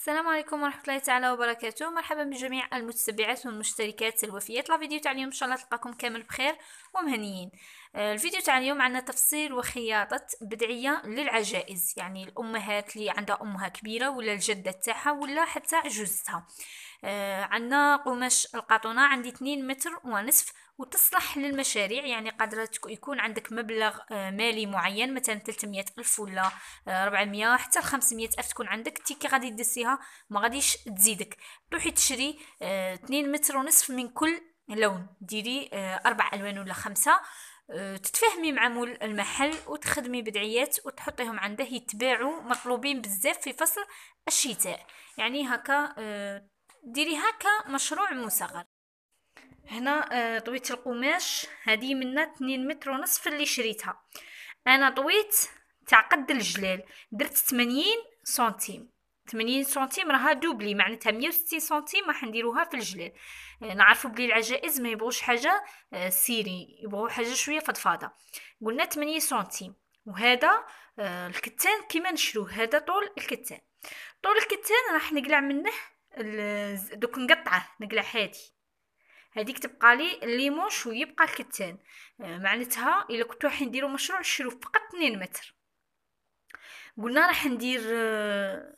السلام عليكم ورحمة الله تعالى وبركاته مرحبا بجميع المتتبعات والمشتركات الوفيات الفيديو تاع اليوم ان شاء الله تلقاكم كامل بخير ومهنيين آه، الفيديو تاع اليوم عندنا تفصيل وخياطة بدعية للعجائز يعني الامهات اللي عندها امها كبيرة ولا الجدة تاعها ولا حتى عجوزتها آه، عندنا قماش القاطونة عندي 2 متر ونصف وتصلح للمشاريع يعني قادرة يكون عندك مبلغ آه، مالي معين مثلا 300 ألف ولا 400 آه، حتى 500 ألف تكون عندك تيكي غادي تدسيها ما غاديش تزيدك تروحي تشري 2 آه، متر ونصف من كل لون ديري أربع ألوان ولا خمسة تتفاهمي مع مول المحل وتخدمي بدعيات وتحطيهم عنده يتباعوا مطلوبين بزاف في فصل الشتاء يعني هكا ديري هكا مشروع مصغر هنا آه، طويت القماش هذه منها 2 متر ونصف اللي شريتها انا طويت تاع قد الجلال درت 80 سنتيم 80 سنتيم راها دوبلي معناتها 160 سنتيم راح نديروها في الجلال آه، نعرفوا بلي العجائز ما يبغوش حاجه آه، سيري يبغوا حاجه شويه فضفاضه قلنا 80 سنتيم وهذا الكتان كيما نشروه هذا طول الكتان طول الكتان راح نقلع منه دوك نقطعه نقلع هادي هذيك تبقى لي الليمون شويه الكتان كتان آه، معناتها الا كنتو راح نديرو مشروع شرو فقط 2 متر قلنا راح ندير آه،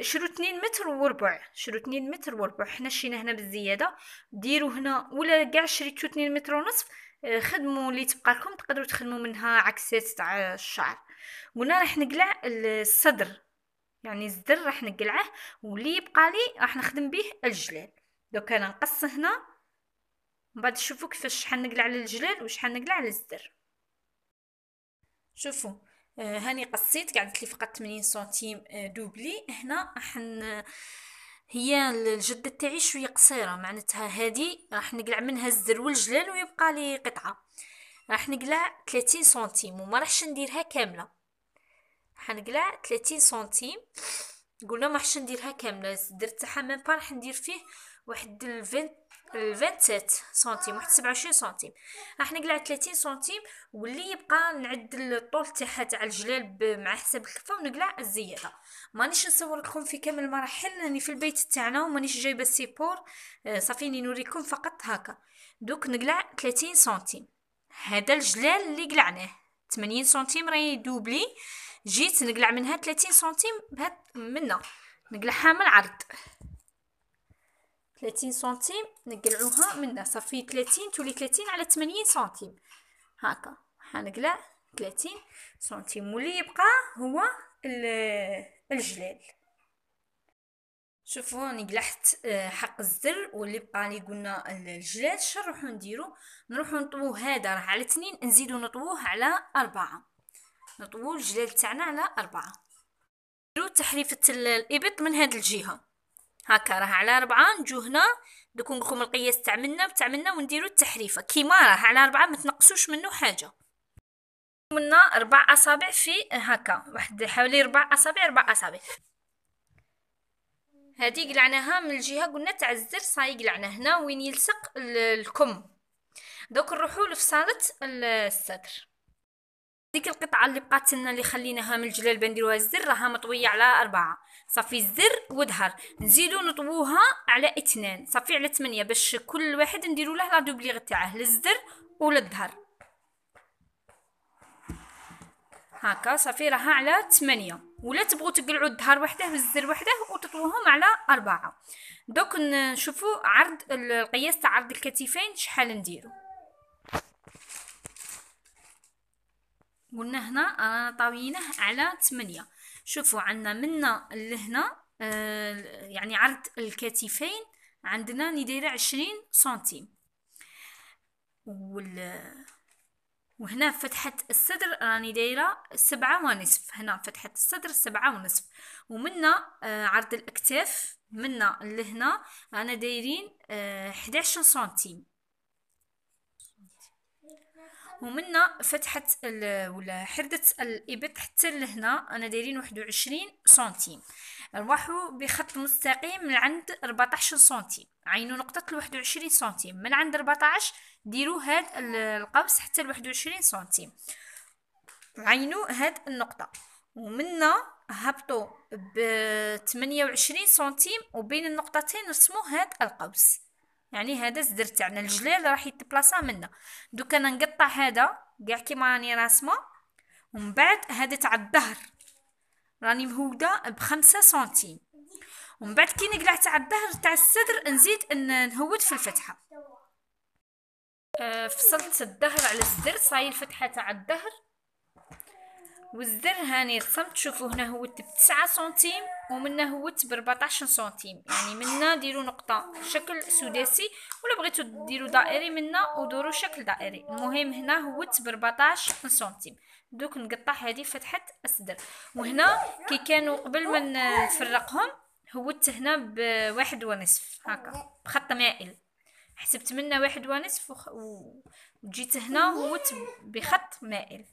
شرو 2 متر وربع شرو 2 متر وربع حنا شينا هنا بالزياده ديروا هنا ولا كاع شريتو 2 متر ونصف آه، خدموا اللي تبقى لكم تقدروا تخدموا منها عكسات تاع الشعر قلنا راح نقلع الصدر يعني الزر راح نقلعه واللي يبقى لي راح نخدم به الجلال دوكا انا نقص هنا من بعد شوفوا كيفاش شحال نقلع على الجلال وشحال نقلع على الزر شوفوا آه هاني قصيت قعدت لي فقط 80 سنتيم آه دوبلي هنا راح هي الجدة تاعي شويه قصيره معناتها هادي راح نقلع منها الزر والجلال ويبقى لي قطعه راح نقلع 30 سنتيم وما راحش نديرها كامله راح نقلع 30 سنتيم قلنا ما راحش نديرها كامله الزر تاعها ميم با راح ندير فيه واحد الفين الفانتات سنتيم واحد سبعة وعشرين سنتيم راح نقلع تلاتين سنتيم واللي يبقى نعدل الطول تاعها تاع الجلال مع حساب الكفه ونقلع الزياده مانيش نصور لكم في كامل المراحل راني في البيت تاعنا ومانيش جايبه السيبور آه، صافي نوريكم فقط هكا دوك نقلع تلاتين سنتيم هذا الجلال اللي قلعناه تمانين سنتيم راهي دوبلي جيت نقلع منها تلاتين سنتيم بهاد منا نقلعها من العرض 30 سنتيم نقلعوها منا صافي 30 تولي 30 على 80 سنتيم هكا حنقلع 30 سنتيم واللي يبقى هو الجلال شوفوا راني قلعت آه، حق الزر واللي بقى لي قلنا الجلال شنروحو نديرو نروحو نطووه هذا راه على 2 نزيدو نطووه على 4 نطوو الجلال تاعنا على 4 نديرو تحريفة الإبط من هذه الجهة هكا راه على ربعة نجو هنا دوك نقولكم القياس تاع منا وتاع منا ونديرو التحريفه كيما راه على ربعة متنقصوش منو حاجه منا ربع اصابع في هكا واحد حوالي ربع اصابع ربع اصابع هادي قلعناها من الجهه قلنا تاع الزر صاي قلعنا هنا وين يلصق الكم دوك نروحو لفصاله الصدر ديك القطعه اللي بقات لنا اللي خليناها من الجلال نديروها الزر راها مطويه على أربعة صافي الزر وظهر نزيدو نطووها على اثنان صافي على ثمانية باش كل واحد نديرو له لا دوبليغ تاعه للزر وللظهر هاكا صافي راها على ثمانية ولا تبغوا تقلعوا الظهر وحده والزر وحده وتطووهم على أربعة دوك نشوفوا عرض القياس تاع عرض الكتفين شحال نديرو قلنا هنا رانا آه، طاويينه على 8 شوفوا عندنا منا لهنا آه يعني عرض الكتفين عندنا دايره عشرين سنتيم وال وهنا فتحة الصدر راني دايرة سبعة ونصف هنا فتحة الصدر سبعة ونصف ومنا آه عرض الأكتاف منا لهنا رانا دايرين آه 11 سنتيم ومنا فتحت ولا حردت الابط حتى لهنا انا دايرين 21 سنتيم نروحو بخط مستقيم من عند 14 سنتيم عينو نقطة ال 21 سنتيم من عند 14 ديروا هاد القوس حتى ال 21 سنتيم عينو هاد النقطة ومنا هبطوا ب 28 سنتيم وبين النقطتين رسموا هاد القوس يعني هذا الزر تاعنا الجلال راح يتبلاصا منا دوك انا نقطع هذا كاع كيما راني راسمه ومن بعد هذا تاع الظهر راني مهوده بخمسة سنتيم ومن بعد كي نقلع تاع الظهر تاع الصدر نزيد نهود في الفتحه آه، فصلت الظهر على الزر صاي الفتحه تاع الظهر والزر هاني رسمت شوفوا هنا هودت بتسعة سنتيم ومنها هوت ب 14 سنتيم يعني منا ديروا نقطه شكل سداسي ولا بغيتو ديروا دائري منا ودوروا شكل دائري المهم هنا هوت ب 14 سنتيم دوك نقطع هذه فتحه الصدر وهنا كي كانوا قبل ما نفرقهم هوت هنا بواحد ونصف هكا بخط مائل حسبت منه واحد ونصف وجيت هنا هوت بخط مائل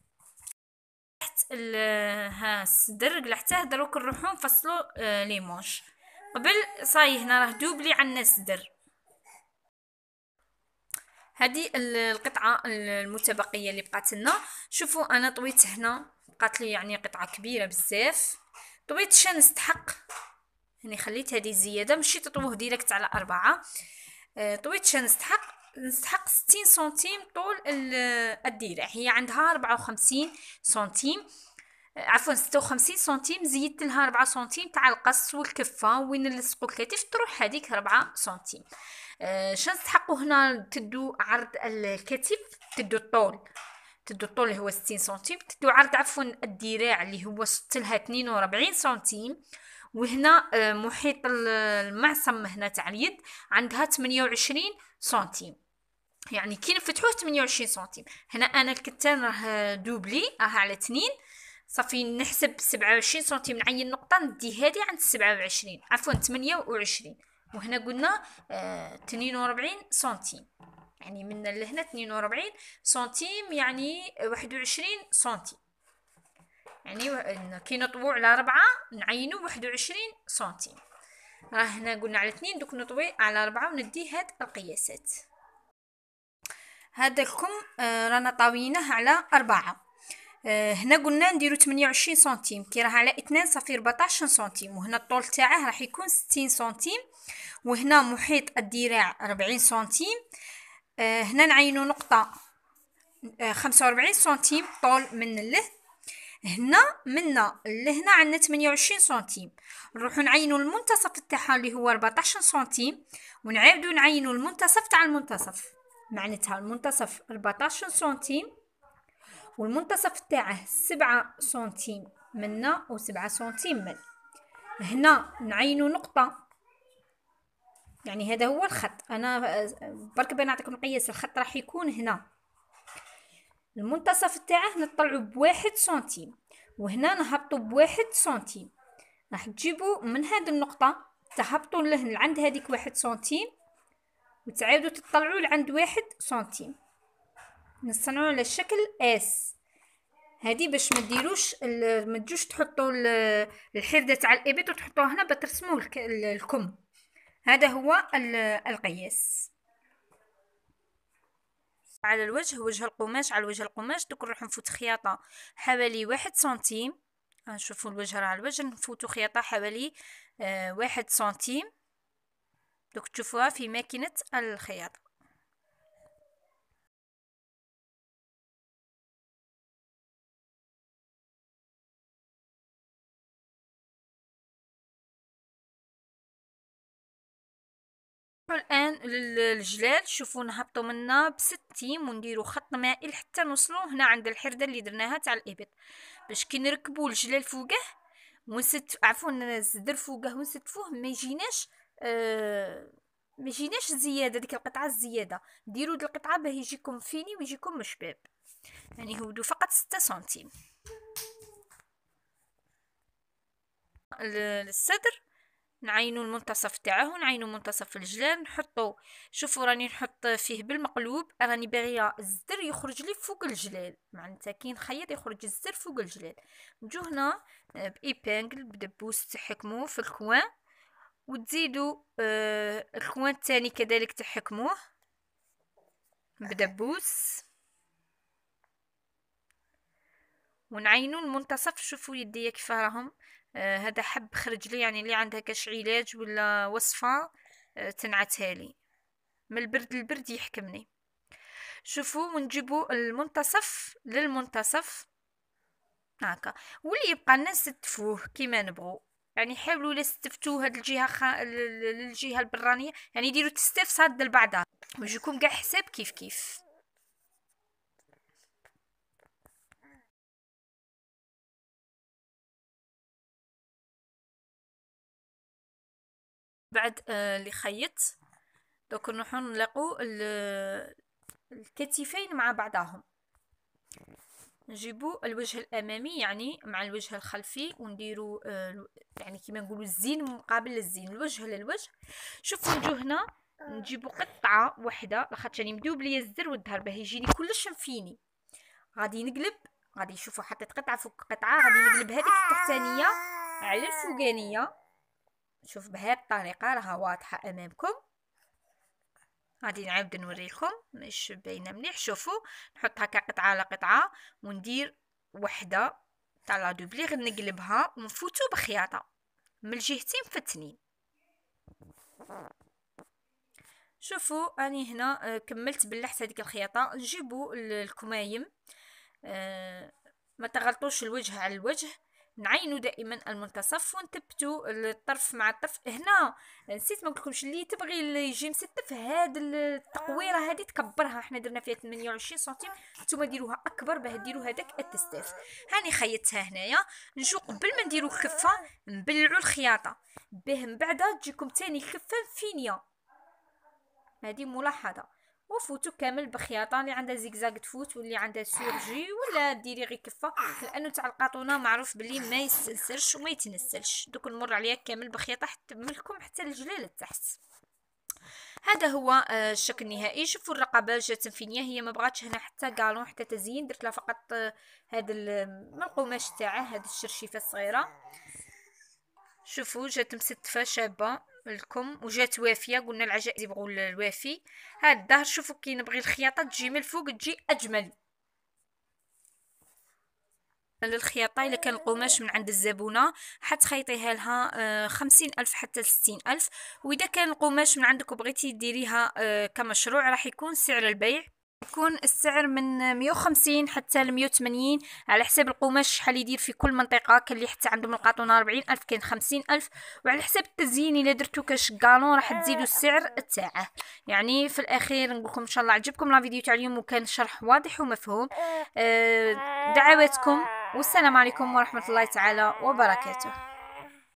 تحت ها الصدر قلعته دروك نروحو نفصلو آه، لي مونش قبل صاي هنا راه دوبلي عندنا الصدر هادي القطعه المتبقيه اللي بقات لنا شوفوا انا طويت هنا بقات لي يعني قطعه كبيره بزاف طويت شا نستحق يعني خليت هادي زياده مشيت طوه ديركت على أربعة آه، طويت شا نستحق تستحق 60 سنتيم طول الديرع هي عندها 54 سنتيم آه، عفوا 56 سنتيم زيدت لها 4 سنتيم تاع القص والكفه وين نلصقو الكتف تروح هذيك 4 سنتيم آه شنو هنا تدو عرض الكتف تدو الطول تدو الطول اللي هو 60 سنتيم تدو عرض عفوا الذراع اللي هو وصلت لها 42 سنتيم وهنا آه، محيط المعصم هنا تاع اليد عندها 28 سنتيم يعني كي نفتحوه 28 سنتيم هنا انا الكتان راه دوبلي راه على تنين صافي نحسب 27 سنتيم نعين نقطه ندي هذه عند 27 عفوا 28 وهنا قلنا آه 42 سنتيم يعني من لهنا 42 سنتيم يعني 21 سنتيم يعني كي نطويو على 4 نعينو 21 سنتيم راه هنا قلنا على 2 دوك نطوي على 4 وندي هاد القياسات هذا آه رانا طاويينه على أربعة آه، هنا قلنا نديرو 28 سنتيم كي راه على 2 صافي 14 سنتيم وهنا الطول تاعه راح يكون 60 سنتيم وهنا محيط الذراع 40 سنتيم آه، هنا نعينو نقطة آه 45 سنتيم طول من له هنا منا لهنا عندنا 28 سنتيم نروحو نعينو المنتصف تاعها اللي هو 14 سنتيم ونعاودو نعينو المنتصف تاع المنتصف معناتها المنتصف 14 سنتيم والمنتصف تاعه 7 سنتيم منا و7 سنتيم من هنا نعينو نقطه يعني هذا هو الخط انا برك بان نعطيكم مقياس الخط راح يكون هنا المنتصف تاعه نطلعو بواحد سنتيم وهنا نهبطو بواحد سنتيم راح تجيبو من هاد النقطه تهبطوا لهن لعند هذيك واحد سنتيم وتعاودوا تطلعوا لعند واحد سنتيم نصنعوا على شكل اس هذه باش ما ديروش ما تجوش تحطوا الحرده تاع الابيض وتحطوها هنا بترسموا الكم هذا هو القياس على الوجه وجه القماش على وجه القماش دوك نروحوا نفوت خياطه حوالي واحد سنتيم نشوفوا الوجه على الوجه نفوتوا خياطه حوالي آه، واحد سنتيم دوك تشوفوها في ماكينة الخياطة الان للجلال شوفوا نهبطوا منها بستيم ونديروا خط مائل حتى نوصلوا هنا عند الحرده اللي درناها تاع الابط باش كي نركبوا الجلال فوقه ونسد عفوا نزدر فوقه ونستفوه ما يجيناش أه ما جيناش زياده ديك القطعه الزياده ديروا ديك القطعه باه يجيكم فيني ويجيكم مشباب يعني هودو فقط 6 سنتيم الصدر نعينو المنتصف تاعه نعينو منتصف الجلال نحطو شوفوا راني نحط فيه بالمقلوب راني باغيه الزر يخرج لي فوق الجلال معناتها كي نخيط يخرج الزر فوق الجلال نجو هنا آه، بايبانكل بدبوس تحكمو في الكوان وتزيدوا آه الخوان الثاني كذلك تحكموه بدبوس ونعينوا المنتصف شوفوا يديا كيف راهم آه هذا حب خرج لي يعني اللي عندها كاش علاج ولا وصفه آه تنعتها لي من البرد البرد يحكمني شوفوا ونجيبوا المنتصف للمنتصف هكا واللي يبقى لنا نستفوه كيما نبغو يعني حاولوا لا تستفتوا هاد الجهه خ... الجهه البرانيه يعني يديروا استفساد لبعضها ويجيكم كاع حساب كيف كيف بعد آه اللي خيط دوك نروحو نلاقو الكتفين مع بعضهم نجيبو الوجه الامامي يعني مع الوجه الخلفي ونديرو آه، يعني كيما نقولو الزين مقابل الزين الوجه للوجه شوفو نجو هنا نجيبو قطعه وحده لاخاطش راني مدوب ليا الزر والظهر باه يجيني كلش مفيني غادي نقلب غادي نشوفو حطيت قطعه فوق قطعه غادي نقلب هذيك التحتانيه على الفوقانيه شوف بهذه الطريقه راها واضحه امامكم غادي نعاود نوريكم مش باينه مليح شوفوا نحط هكا قطعه على قطعه وندير وحده تاع لا دوبليغ نقلبها ونفوتو بخياطه من الجهتين فتنين شوفوا اني هنا آه، كملت بلحت هذيك الخياطه نجيبوا الكمايم آه، ما تغلطوش الوجه على الوجه نعينو دائما المنتصف ونثبتوا الطرف مع الطرف هنا نسيت ما قلتلكمش اللي تبغي اللي يجي مستف هاد التقويره هادي تكبرها حنا درنا فيها 28 سنتيم نتوما ديروها اكبر باه ديرو هذاك التستاف هاني خيطتها هنايا نجو قبل ما نديرو الخفه نبلعو الخياطه باه من بعد تجيكم تاني خفه فينيه هذه ملاحظه وفوتو كامل بخياطه اللي عندها زيكزاك تفوت واللي عندها سورجي ولا ديري غير كفه لانه تاع القاطونه معروف بلي ما يستنسلش وما يتنسلش دوك نمر عليها كامل بخياطه حتى ملكم حتى الجلال تحت هذا هو آه، الشكل النهائي شوفوا الرقبه جات فينيا هي ما بغاتش هنا حتى كالون حتى تزيين درت لها فقط آه، هذا من آه، القماش تاعه هذه الشرشيفه الصغيره شوفوا جات مستفه شابه لكم وجات وافيه قلنا العجائز يبغوا الوافي هاد الظهر شوفوا كي نبغي الخياطه تجي من الفوق تجي اجمل للخياطه الا كان القماش من عند الزبونه حتخيطيها لها آه، خمسين الف حتى لستين الف واذا كان القماش من عندك وبغيتي ديريها آه، كمشروع راح يكون سعر البيع يكون السعر من 150 حتى ل 180 على حساب القماش شحال يدير في كل منطقه كان اللي حتى عندهم القاطونه 40 الف كاين 50 الف وعلى حساب التزيين الا درتو كاش غالون راح تزيدوا السعر تاعه يعني في الاخير نقول لكم ان شاء الله عجبكم لا فيديو تاع اليوم وكان شرح واضح ومفهوم آه، دعواتكم والسلام عليكم ورحمه الله تعالى وبركاته